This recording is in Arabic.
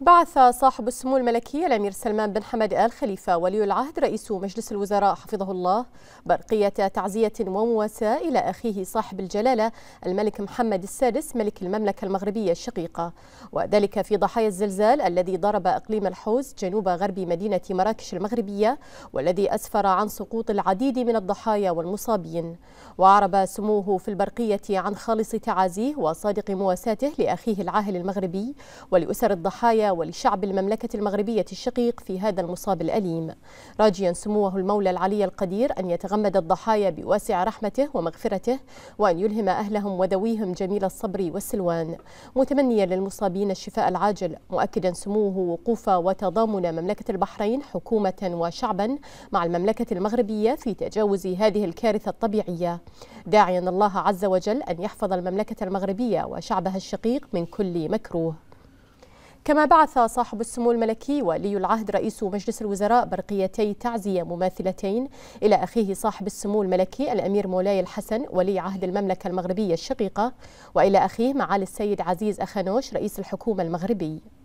بعث صاحب السمو الملكي الأمير سلمان بن حمد آل خليفة ولي العهد رئيس مجلس الوزراء حفظه الله برقية تعزية ومواساة إلى أخيه صاحب الجلالة الملك محمد السادس ملك المملكة المغربية الشقيقة وذلك في ضحايا الزلزال الذي ضرب أقليم الحوز جنوب غرب مدينة مراكش المغربية والذي أسفر عن سقوط العديد من الضحايا والمصابين وعرب سموه في البرقية عن خالص تعازيه وصادق مواساته لأخيه العاهل المغربي ولأسر الضحايا ولشعب المملكة المغربية الشقيق في هذا المصاب الأليم راجيا سموه المولى العلي القدير أن يتغمد الضحايا بواسع رحمته ومغفرته وأن يلهم أهلهم وذويهم جميل الصبر والسلوان متمنيا للمصابين الشفاء العاجل مؤكدا سموه وقوف وتضامن مملكة البحرين حكومة وشعبا مع المملكة المغربية في تجاوز هذه الكارثة الطبيعية داعيا الله عز وجل أن يحفظ المملكة المغربية وشعبها الشقيق من كل مكروه كما بعث صاحب السمو الملكي ولي العهد رئيس مجلس الوزراء برقيتي تعزية مماثلتين إلى أخيه صاحب السمو الملكي الأمير مولاي الحسن ولي عهد المملكة المغربية الشقيقة وإلى أخيه معالي السيد عزيز أخانوش رئيس الحكومة المغربي